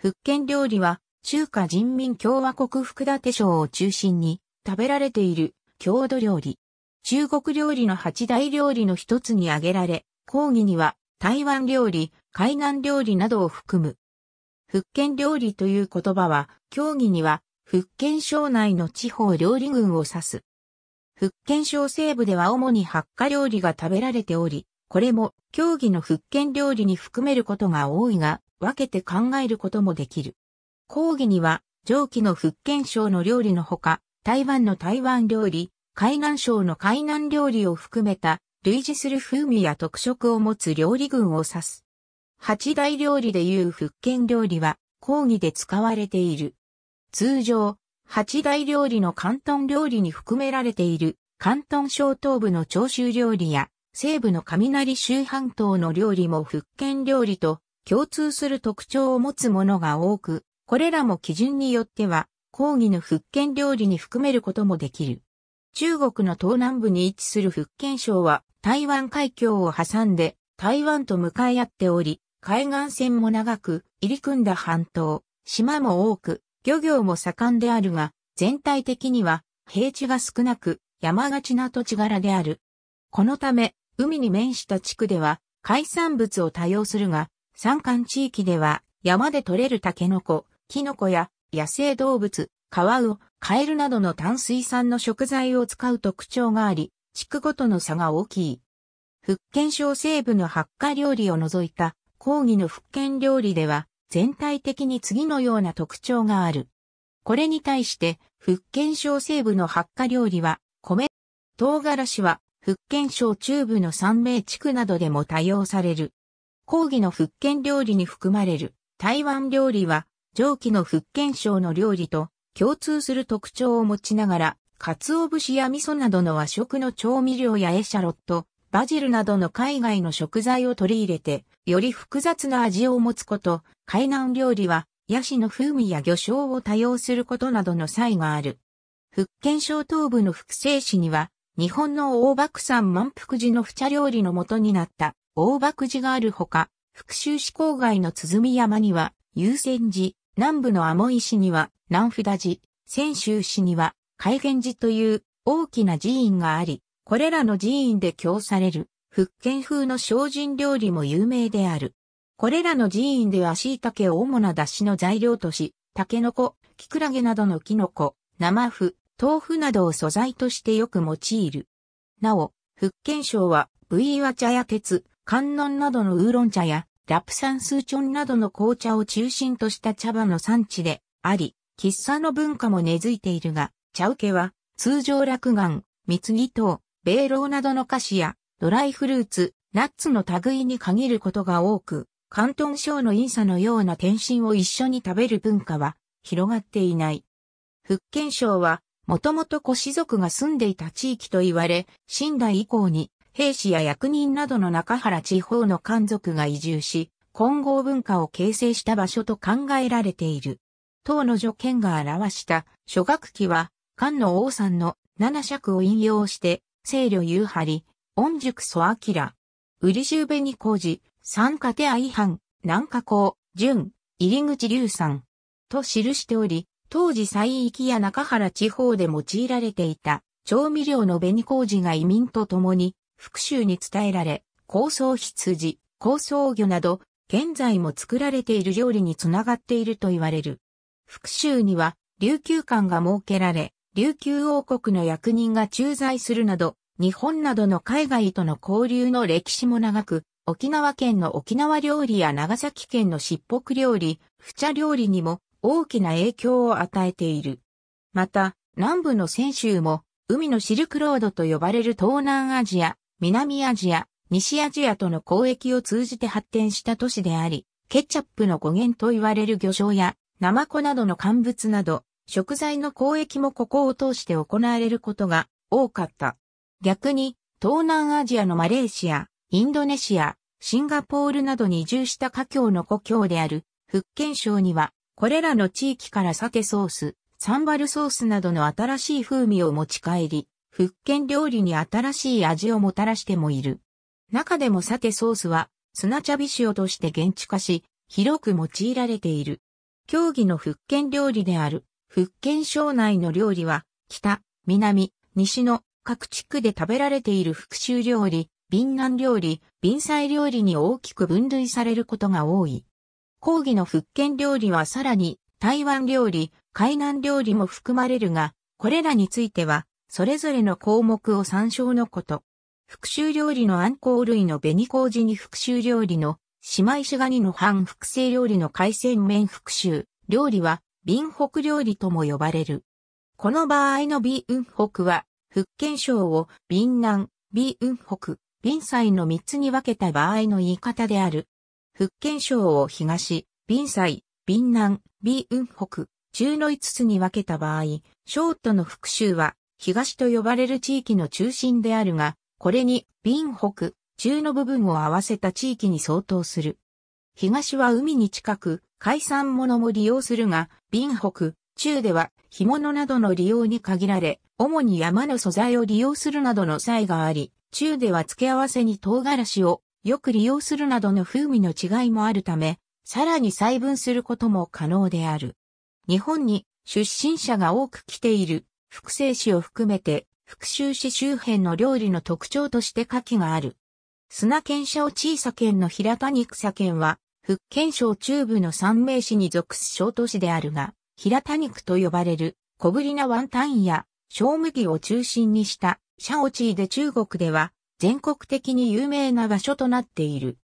福建料理は、中華人民共和国福建省を中心に食べられている郷土料理。中国料理の八大料理の一つに挙げられ、講義には台湾料理、海南料理などを含む。福建料理という言葉は、競技には福建省内の地方料理群を指す。福建省西部では主に八火料理が食べられており、これも競技の福建料理に含めることが多いが、分けて考えることもできる。講義には、上記の福建省の料理のほか、台湾の台湾料理、海南省の海南料理を含めた、類似する風味や特色を持つ料理群を指す。八大料理でいう福建料理は、講義で使われている。通常、八大料理の広東料理に含められている、広東省東部の長州料理や、西部の雷州半島の料理も福建料理と共通する特徴を持つものが多く、これらも基準によっては、講義の福建料理に含めることもできる。中国の東南部に位置する福建省は、台湾海峡を挟んで、台湾と向かい合っており、海岸線も長く、入り組んだ半島、島も多く、漁業も盛んであるが、全体的には平地が少なく、山がちな土地柄である。このため、海に面した地区では、海産物を多用するが、山間地域では山で採れるタケノコ、キノコや野生動物、カワウ、カエルなどの淡水産の食材を使う特徴があり、地区ごとの差が大きい。福建省西部の発火料理を除いた講義の福建料理では全体的に次のような特徴がある。これに対して福建省西部の発火料理は米、唐辛子は福建省中部の三名地区などでも多用される。講義の福建料理に含まれる台湾料理は上記の福建省の料理と共通する特徴を持ちながら、鰹節や味噌などの和食の調味料やエシャロット、バジルなどの海外の食材を取り入れて、より複雑な味を持つこと、海南料理は、ヤシの風味や魚醤を多用することなどの差異がある。福建省東部の福清市には、日本の大爆山満腹寺の不茶料理の元になった大爆寺があるほか、復讐市郊外の鼓山には、優先寺、南部の天井市には、南札寺、泉州市には、海元寺という大きな寺院があり、これらの寺院で供される、福建風の精進料理も有名である。これらの寺院では椎茸を主な出汁の材料とし、タケノコ、キクラゲなどのキノコ、生麩、豆腐などを素材としてよく用いる。なお、福建省は、V イ茶や鉄、観音などのウーロン茶や、ラプサンスーチョンなどの紅茶を中心とした茶葉の産地であり、喫茶の文化も根付いているが、茶受けは、通常落眼、蜜木糖、米老などの菓子や、ドライフルーツ、ナッツの類に限ることが多く、関東省の陰茶のような天津を一緒に食べる文化は広がっていない。福建省は、もともと古氏族が住んでいた地域と言われ、新代以降に兵士や役人などの中原地方の漢族が移住し、混合文化を形成した場所と考えられている。当の助剣が表した諸学記は、漢の王さんの七尺を引用して、聖旅夕張、御塾祖明、売り州紅工事、三家手愛藩、南下校、淳、入口流産、と記しており、当時西域や中原地方で用いられていた、調味料の紅麹が移民と共に復讐に伝えられ、高層羊、高層魚など、現在も作られている料理につながっていると言われる。復讐には、琉球館が設けられ、琉球王国の役人が駐在するなど、日本などの海外との交流の歴史も長く、沖縄県の沖縄料理や長崎県のしっぽく料理、不茶料理にも大きな影響を与えている。また、南部の泉州も、海のシルクロードと呼ばれる東南アジア、南アジア、西アジアとの交易を通じて発展した都市であり、ケチャップの語源と言われる魚醤や、ナマコなどの乾物など、食材の交易もここを通して行われることが多かった。逆に、東南アジアのマレーシア、インドネシア、シンガポールなどに移住した華僑の故郷である福建省には、これらの地域からサテソース、サンバルソースなどの新しい風味を持ち帰り、福建料理に新しい味をもたらしてもいる。中でもさてソースは、スナチャビ塩として現地化し、広く用いられている。競技の福建料理である、福建省内の料理は、北、南、西の各地区で食べられている復讐料理、便南料理、瓶菜料理に大きく分類されることが多い。講義の福建料理はさらに台湾料理、海南料理も含まれるが、これらについてはそれぞれの項目を参照のこと。復讐料理のアンコウ類の紅麹に復讐料理の姉妹シガニの半複製料理の海鮮麺復讐料理は瓶北料理とも呼ばれる。この場合の瓶北は福建省を瓶南、瓶北、瓶西の3つに分けた場合の言い方である。福建省を東、瓶西、瓶南、瓶北、中の5つに分けた場合、ショートの復讐は東と呼ばれる地域の中心であるが、これに、瓶北、中の部分を合わせた地域に相当する。東は海に近く、海産物も利用するが、瓶北、中では、干物などの利用に限られ、主に山の素材を利用するなどの際があり、中では付け合わせに唐辛子をよく利用するなどの風味の違いもあるため、さらに細分することも可能である。日本に出身者が多く来ている複製紙を含めて、復讐市周辺の料理の特徴として牡蠣がある。砂県小小さ県の平田肉佐県は、福建省中部の三名市に属す小都市であるが、平田肉と呼ばれる小ぶりなワンタンや小麦を中心にしたシャオチーで中国では全国的に有名な場所となっている。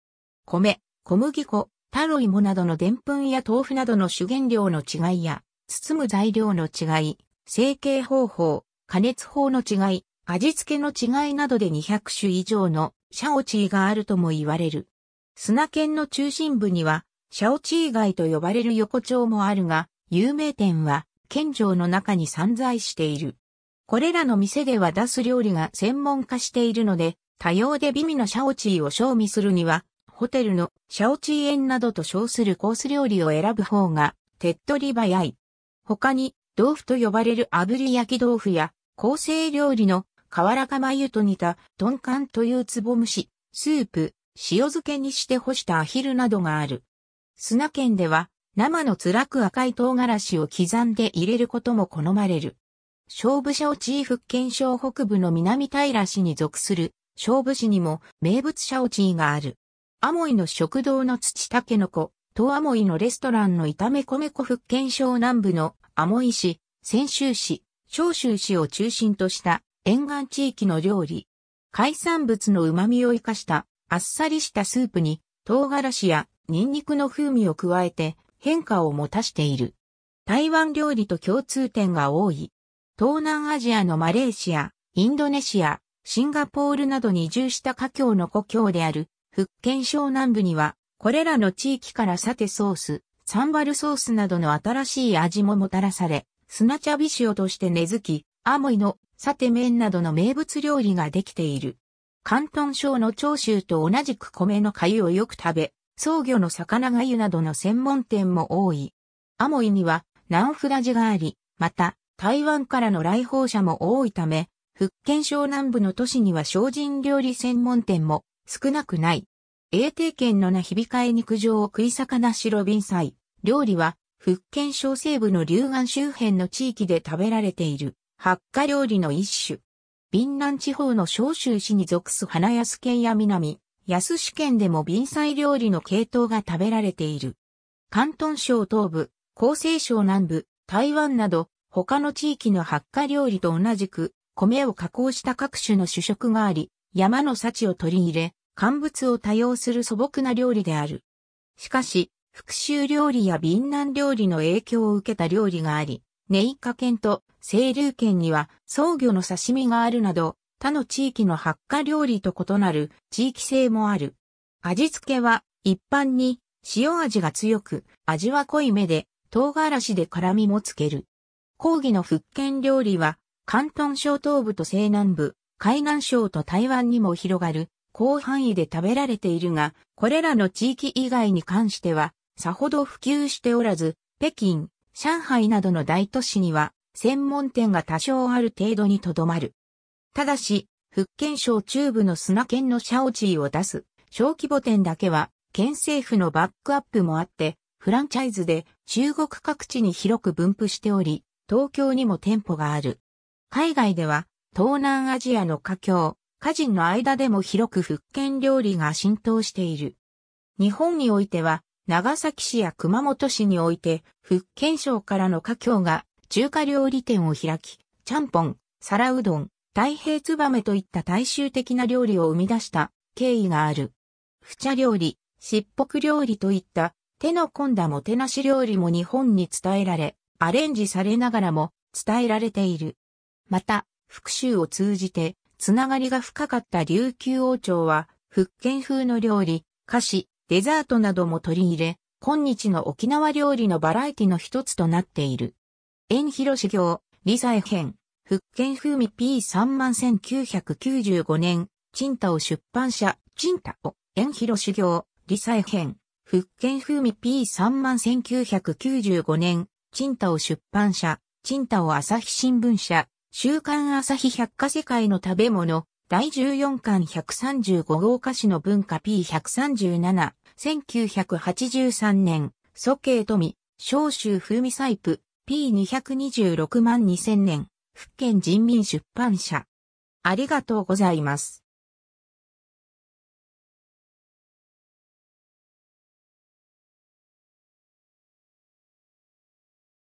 米、小麦粉、タロイモなどの澱粉や豆腐などの主原料の違いや、包む材料の違い、成形方法、加熱法の違い、味付けの違いなどで200種以上のシャオチーがあるとも言われる。砂県の中心部には、シャオチー街と呼ばれる横丁もあるが、有名店は、県庁の中に散在している。これらの店では出す料理が専門化しているので、多様で美味のシャオチーを賞味するには、ホテルのシャオチー園などと称するコース料理を選ぶ方が手っ取り早い。他に豆腐と呼ばれる炙り焼き豆腐や、構成料理の瓦釜湯と似た、トンカンという壺蒸し、スープ、塩漬けにして干したアヒルなどがある。砂県では、生の辛く赤い唐辛子を刻んで入れることも好まれる。勝負者を地福建省北部の南平市に属する、勝負市にも名物シャオチーがある。アモイの食堂の土タケノコ、東アモイのレストランの炒め米粉福建省南部のアモイ市、泉州市、長州市を中心とした沿岸地域の料理。海産物の旨味を生かしたあっさりしたスープに唐辛子やニンニクの風味を加えて変化を持たしている。台湾料理と共通点が多い。東南アジアのマレーシア、インドネシア、シンガポールなどに移住した華僑の故郷である福建省南部にはこれらの地域からさてソース、サンバルソースなどの新しい味ももたらされ、砂茶ビシとして根付き、アモイのサテ麺などの名物料理ができている。広東省の長州と同じく米の粥をよく食べ、創魚の魚粥などの専門店も多い。アモイには南札寺があり、また台湾からの来訪者も多いため、福建省南部の都市には精進料理専門店も少なくない。永定県の名響かえ肉上を食い魚白瓶菜、料理は、福建省西部の龍岸周辺の地域で食べられている、発火料理の一種。敏南地方の小州市に属す花安県や南、安市県でも便菜料理の系統が食べられている。関東省東部、江西省南部、台湾など、他の地域の発火料理と同じく、米を加工した各種の主食があり、山の幸を取り入れ、乾物を多用する素朴な料理である。しかし、復讐料理や便南料理の影響を受けた料理があり、ネイカ県と清流県には創魚の刺身があるなど、他の地域の発火料理と異なる地域性もある。味付けは一般に塩味が強く、味は濃いめで、唐辛子で辛みもつける。講義の福建料理は、広東省東部と西南部、海南省と台湾にも広がる、広範囲で食べられているが、これらの地域以外に関しては、さほど普及しておらず、北京、上海などの大都市には専門店が多少ある程度にとどまる。ただし、福建省中部の砂県のシャオチーを出す小規模店だけは県政府のバックアップもあってフランチャイズで中国各地に広く分布しており東京にも店舗がある。海外では東南アジアの華僑、家人の間でも広く福建料理が浸透している。日本においては長崎市や熊本市において、福建省からの家境が中華料理店を開き、ちゃんぽん、皿うどん、太平つばめといった大衆的な料理を生み出した経緯がある。不茶料理、しっぽく料理といった手の込んだもてなし料理も日本に伝えられ、アレンジされながらも伝えられている。また、復讐を通じて、つながりが深かった琉球王朝は、福建風の料理、菓子、デザートなども取り入れ、今日の沖縄料理のバラエティの一つとなっている。縁広修行、理財編、福建風味 P3 万1995年、賃貸を出版社、賃貸を、オ、縁広修行、理財編、福建風味 P3 万1995年、賃貸を出版社、賃貸を朝日新聞社、週刊朝日百科世界の食べ物、第14巻135号歌詞の文化 P137、1983年、蘇慶富、召州風味サイプ、P226 万2000年、福建人民出版社。ありがとうございます。